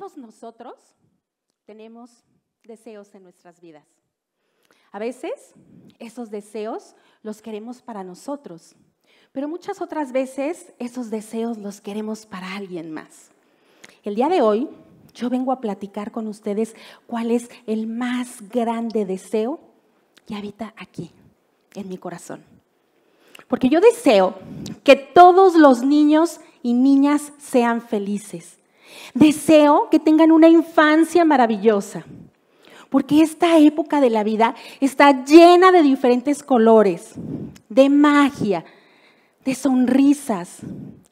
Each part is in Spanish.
todos nosotros tenemos deseos en nuestras vidas. A veces esos deseos los queremos para nosotros, pero muchas otras veces esos deseos los queremos para alguien más. El día de hoy yo vengo a platicar con ustedes cuál es el más grande deseo que habita aquí, en mi corazón. Porque yo deseo que todos los niños y niñas sean felices. Deseo que tengan una infancia maravillosa, porque esta época de la vida está llena de diferentes colores, de magia, de sonrisas,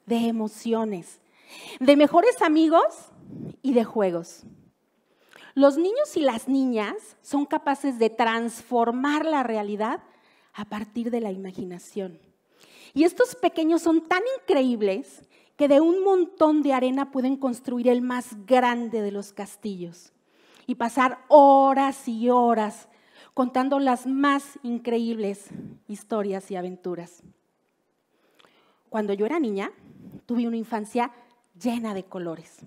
de emociones, de mejores amigos y de juegos. Los niños y las niñas son capaces de transformar la realidad a partir de la imaginación. Y estos pequeños son tan increíbles que de un montón de arena pueden construir el más grande de los castillos y pasar horas y horas contando las más increíbles historias y aventuras. Cuando yo era niña, tuve una infancia llena de colores.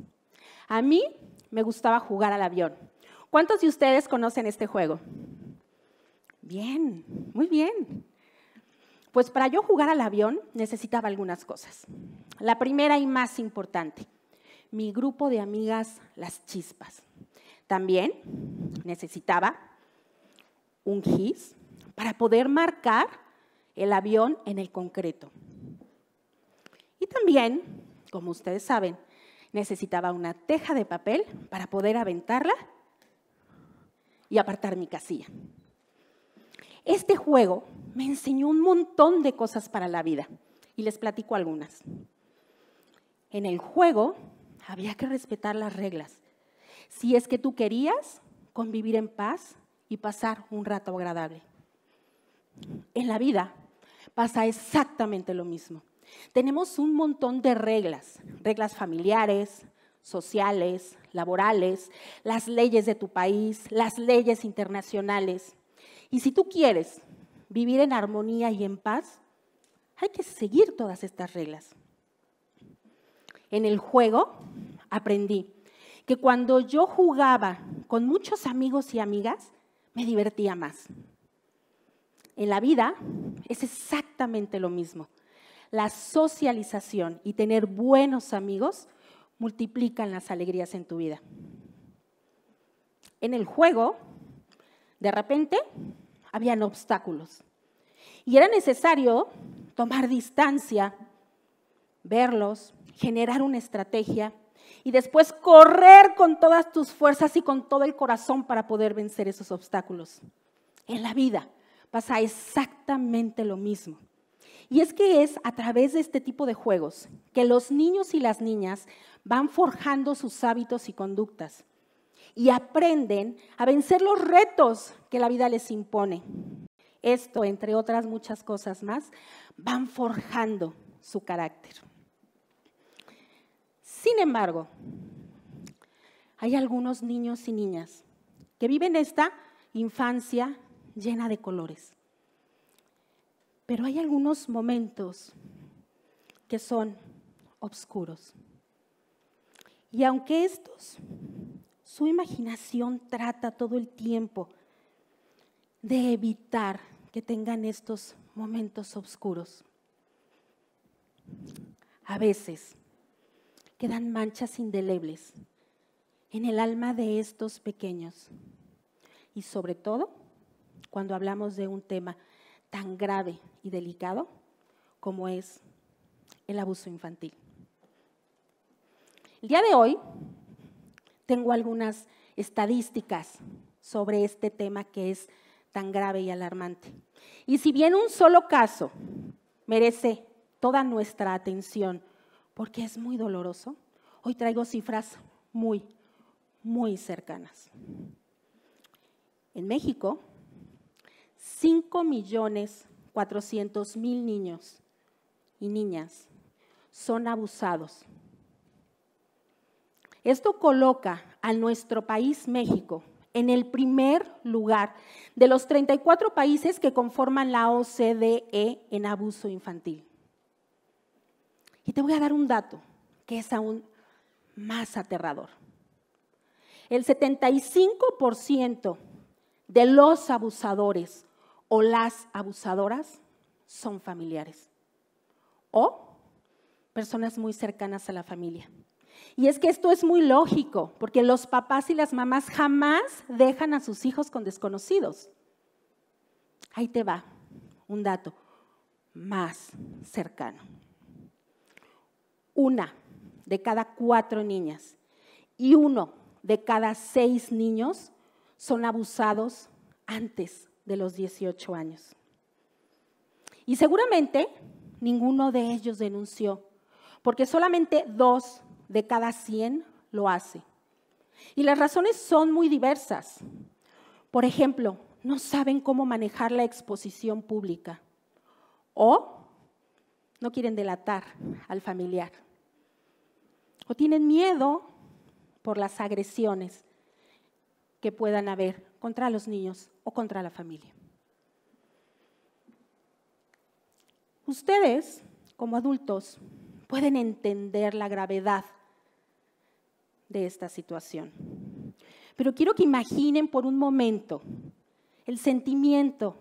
A mí me gustaba jugar al avión. ¿Cuántos de ustedes conocen este juego? Bien, muy bien. Pues para yo jugar al avión necesitaba algunas cosas. La primera y más importante, mi grupo de amigas Las Chispas. También necesitaba un GIS para poder marcar el avión en el concreto. Y también, como ustedes saben, necesitaba una teja de papel para poder aventarla y apartar mi casilla. Este juego me enseñó un montón de cosas para la vida y les platico algunas en el juego había que respetar las reglas. Si es que tú querías convivir en paz y pasar un rato agradable. En la vida pasa exactamente lo mismo. Tenemos un montón de reglas, reglas familiares, sociales, laborales, las leyes de tu país, las leyes internacionales. Y si tú quieres vivir en armonía y en paz, hay que seguir todas estas reglas en el juego, aprendí que cuando yo jugaba con muchos amigos y amigas, me divertía más. En la vida es exactamente lo mismo. La socialización y tener buenos amigos multiplican las alegrías en tu vida. En el juego, de repente, habían obstáculos. Y era necesario tomar distancia, verlos, generar una estrategia y después correr con todas tus fuerzas y con todo el corazón para poder vencer esos obstáculos. En la vida pasa exactamente lo mismo. Y es que es a través de este tipo de juegos que los niños y las niñas van forjando sus hábitos y conductas y aprenden a vencer los retos que la vida les impone. Esto, entre otras muchas cosas más, van forjando su carácter. Sin embargo, hay algunos niños y niñas que viven esta infancia llena de colores. Pero hay algunos momentos que son oscuros. Y aunque estos, su imaginación trata todo el tiempo de evitar que tengan estos momentos oscuros. A veces quedan manchas indelebles en el alma de estos pequeños. Y sobre todo, cuando hablamos de un tema tan grave y delicado como es el abuso infantil. El día de hoy tengo algunas estadísticas sobre este tema que es tan grave y alarmante. Y si bien un solo caso merece toda nuestra atención porque es muy doloroso, hoy traigo cifras muy, muy cercanas. En México, 5 millones mil niños y niñas son abusados. Esto coloca a nuestro país, México, en el primer lugar de los 34 países que conforman la OCDE en abuso infantil. Y te voy a dar un dato que es aún más aterrador. El 75% de los abusadores o las abusadoras son familiares o personas muy cercanas a la familia. Y es que esto es muy lógico, porque los papás y las mamás jamás dejan a sus hijos con desconocidos. Ahí te va un dato más cercano una de cada cuatro niñas y uno de cada seis niños son abusados antes de los 18 años. Y seguramente ninguno de ellos denunció, porque solamente dos de cada 100 lo hace. Y las razones son muy diversas. Por ejemplo, no saben cómo manejar la exposición pública o no quieren delatar al familiar o tienen miedo por las agresiones que puedan haber contra los niños o contra la familia. Ustedes, como adultos, pueden entender la gravedad de esta situación. Pero quiero que imaginen por un momento el sentimiento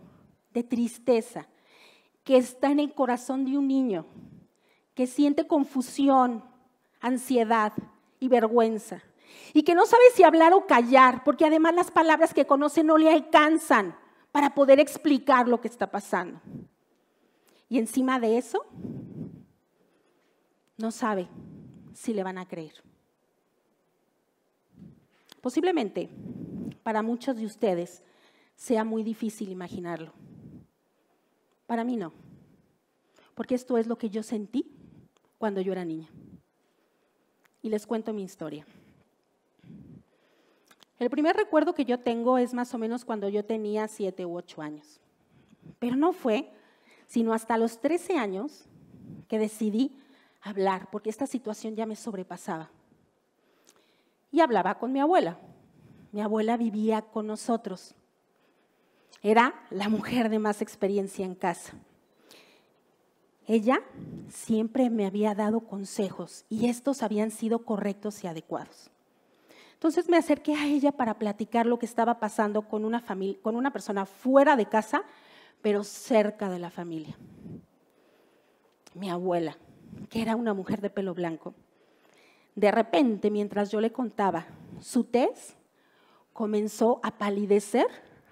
de tristeza que está en el corazón de un niño, que siente confusión, ansiedad y vergüenza. Y que no sabe si hablar o callar, porque además las palabras que conoce no le alcanzan para poder explicar lo que está pasando. Y encima de eso, no sabe si le van a creer. Posiblemente para muchos de ustedes sea muy difícil imaginarlo. Para mí no, porque esto es lo que yo sentí cuando yo era niña y les cuento mi historia. El primer recuerdo que yo tengo es más o menos cuando yo tenía siete u ocho años. Pero no fue sino hasta los 13 años que decidí hablar, porque esta situación ya me sobrepasaba. Y hablaba con mi abuela. Mi abuela vivía con nosotros. Era la mujer de más experiencia en casa. Ella siempre me había dado consejos y estos habían sido correctos y adecuados. Entonces me acerqué a ella para platicar lo que estaba pasando con una, familia, con una persona fuera de casa, pero cerca de la familia. Mi abuela, que era una mujer de pelo blanco. De repente, mientras yo le contaba, su tez comenzó a palidecer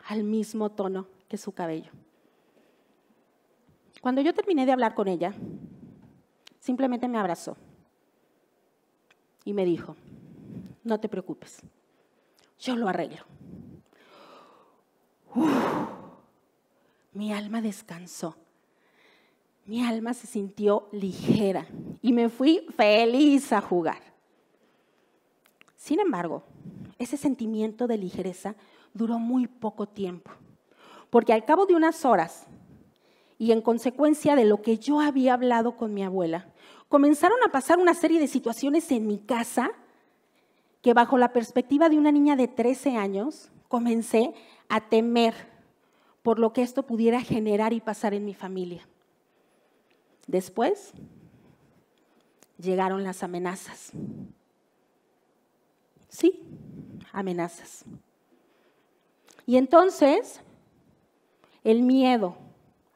al mismo tono que su cabello. Cuando yo terminé de hablar con ella, simplemente me abrazó y me dijo, no te preocupes, yo lo arreglo. mi alma descansó, mi alma se sintió ligera y me fui feliz a jugar. Sin embargo, ese sentimiento de ligereza duró muy poco tiempo, porque al cabo de unas horas y en consecuencia de lo que yo había hablado con mi abuela, comenzaron a pasar una serie de situaciones en mi casa que bajo la perspectiva de una niña de 13 años comencé a temer por lo que esto pudiera generar y pasar en mi familia. Después llegaron las amenazas. Sí, amenazas. Y entonces, el miedo,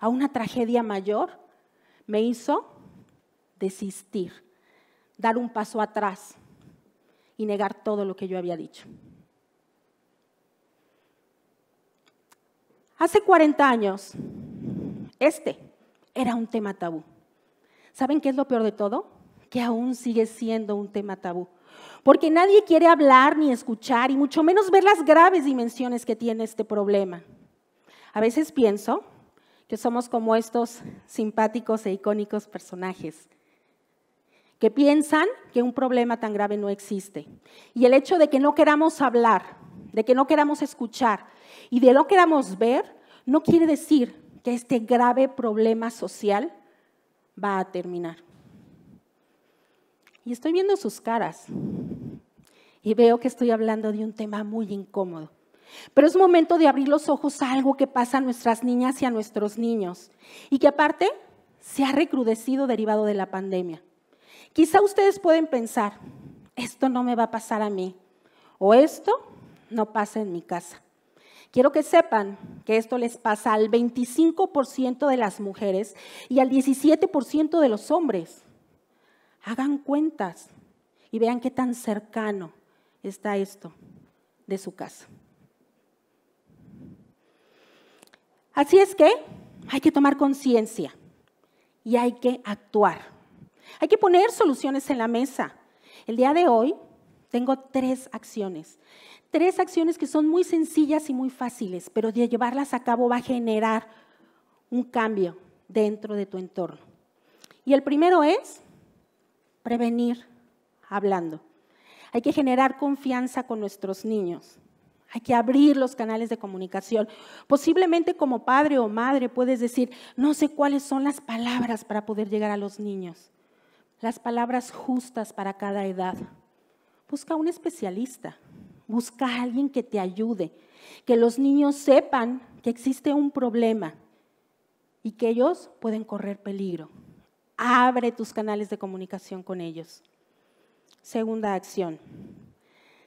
a una tragedia mayor, me hizo desistir, dar un paso atrás y negar todo lo que yo había dicho. Hace 40 años, este era un tema tabú. ¿Saben qué es lo peor de todo? Que aún sigue siendo un tema tabú. Porque nadie quiere hablar ni escuchar y mucho menos ver las graves dimensiones que tiene este problema. A veces pienso que somos como estos simpáticos e icónicos personajes que piensan que un problema tan grave no existe. Y el hecho de que no queramos hablar, de que no queramos escuchar y de no queramos ver, no quiere decir que este grave problema social va a terminar. Y estoy viendo sus caras y veo que estoy hablando de un tema muy incómodo. Pero es momento de abrir los ojos a algo que pasa a nuestras niñas y a nuestros niños y que aparte se ha recrudecido derivado de la pandemia. Quizá ustedes pueden pensar, esto no me va a pasar a mí o esto no pasa en mi casa. Quiero que sepan que esto les pasa al 25% de las mujeres y al 17% de los hombres. Hagan cuentas y vean qué tan cercano está esto de su casa. Así es que hay que tomar conciencia y hay que actuar. Hay que poner soluciones en la mesa. El día de hoy tengo tres acciones. Tres acciones que son muy sencillas y muy fáciles, pero de llevarlas a cabo va a generar un cambio dentro de tu entorno. Y el primero es prevenir hablando. Hay que generar confianza con nuestros niños. Hay que abrir los canales de comunicación. Posiblemente como padre o madre puedes decir, no sé cuáles son las palabras para poder llegar a los niños. Las palabras justas para cada edad. Busca un especialista. Busca a alguien que te ayude. Que los niños sepan que existe un problema y que ellos pueden correr peligro. Abre tus canales de comunicación con ellos. Segunda acción.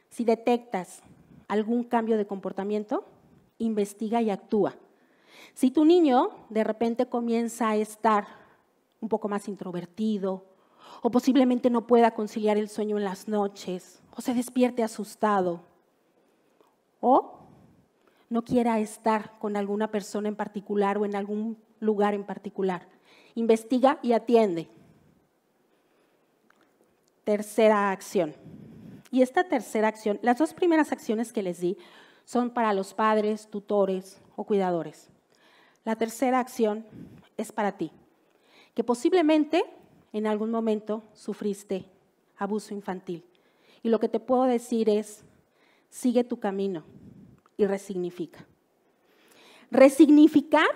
Si detectas algún cambio de comportamiento, investiga y actúa. Si tu niño de repente comienza a estar un poco más introvertido, o posiblemente no pueda conciliar el sueño en las noches, o se despierte asustado, o no quiera estar con alguna persona en particular o en algún lugar en particular. Investiga y atiende. Tercera acción. Y esta tercera acción, las dos primeras acciones que les di son para los padres, tutores o cuidadores. La tercera acción es para ti, que posiblemente en algún momento sufriste abuso infantil. Y lo que te puedo decir es, sigue tu camino y resignifica. Resignificar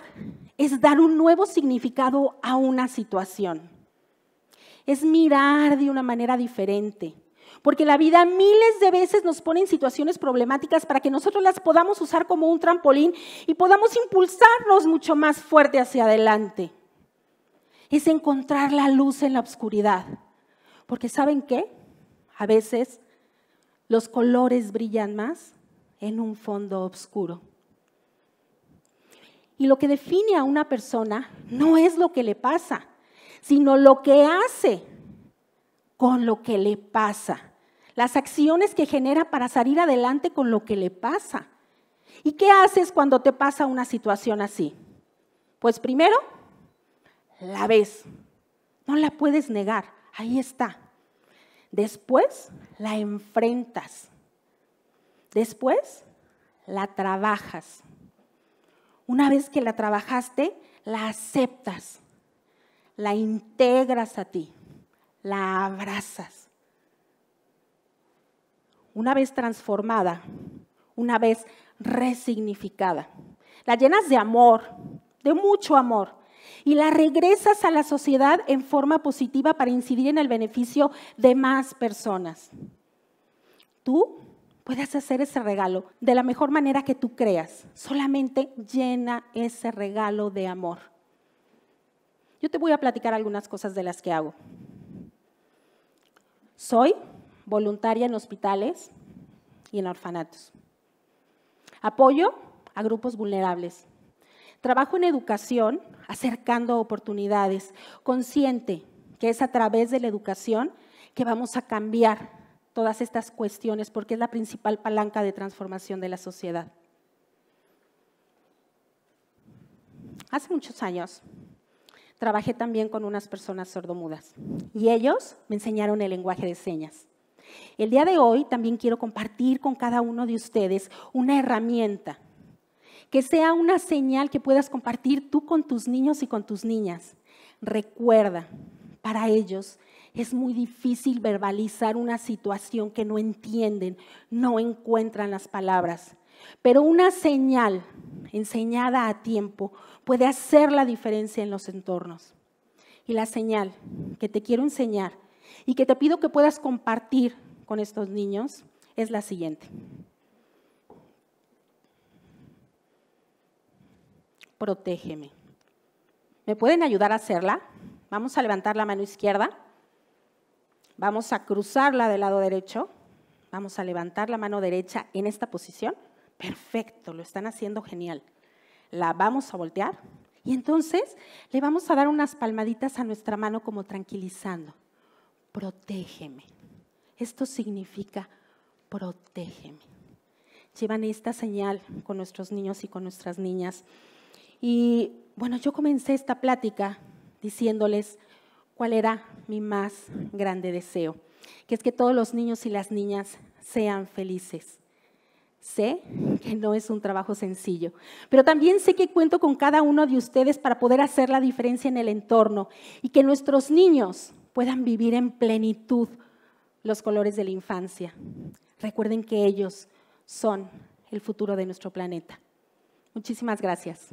es dar un nuevo significado a una situación. Es mirar de una manera diferente. Porque la vida miles de veces nos pone en situaciones problemáticas para que nosotros las podamos usar como un trampolín y podamos impulsarnos mucho más fuerte hacia adelante. Es encontrar la luz en la oscuridad. Porque ¿saben qué? A veces los colores brillan más en un fondo oscuro. Y lo que define a una persona no es lo que le pasa, sino lo que hace con lo que le pasa, las acciones que genera para salir adelante con lo que le pasa. ¿Y qué haces cuando te pasa una situación así? Pues primero, la ves, no la puedes negar, ahí está. Después, la enfrentas. Después, la trabajas. Una vez que la trabajaste, la aceptas, la integras a ti la abrazas. Una vez transformada, una vez resignificada, la llenas de amor, de mucho amor, y la regresas a la sociedad en forma positiva para incidir en el beneficio de más personas. Tú puedes hacer ese regalo de la mejor manera que tú creas. Solamente llena ese regalo de amor. Yo te voy a platicar algunas cosas de las que hago. Soy voluntaria en hospitales y en orfanatos. Apoyo a grupos vulnerables. Trabajo en educación, acercando oportunidades, consciente que es a través de la educación que vamos a cambiar todas estas cuestiones, porque es la principal palanca de transformación de la sociedad. Hace muchos años, trabajé también con unas personas sordomudas y ellos me enseñaron el lenguaje de señas. El día de hoy también quiero compartir con cada uno de ustedes una herramienta que sea una señal que puedas compartir tú con tus niños y con tus niñas. Recuerda, para ellos es muy difícil verbalizar una situación que no entienden, no encuentran las palabras. Pero una señal enseñada a tiempo puede hacer la diferencia en los entornos. Y la señal que te quiero enseñar y que te pido que puedas compartir con estos niños es la siguiente. Protégeme. ¿Me pueden ayudar a hacerla? Vamos a levantar la mano izquierda. Vamos a cruzarla del lado derecho. Vamos a levantar la mano derecha en esta posición. Perfecto, lo están haciendo genial la vamos a voltear y entonces le vamos a dar unas palmaditas a nuestra mano como tranquilizando. Protégeme. Esto significa protégeme. Llevan esta señal con nuestros niños y con nuestras niñas. Y bueno, yo comencé esta plática diciéndoles cuál era mi más grande deseo, que es que todos los niños y las niñas sean felices. Sé que no es un trabajo sencillo, pero también sé que cuento con cada uno de ustedes para poder hacer la diferencia en el entorno y que nuestros niños puedan vivir en plenitud los colores de la infancia. Recuerden que ellos son el futuro de nuestro planeta. Muchísimas gracias.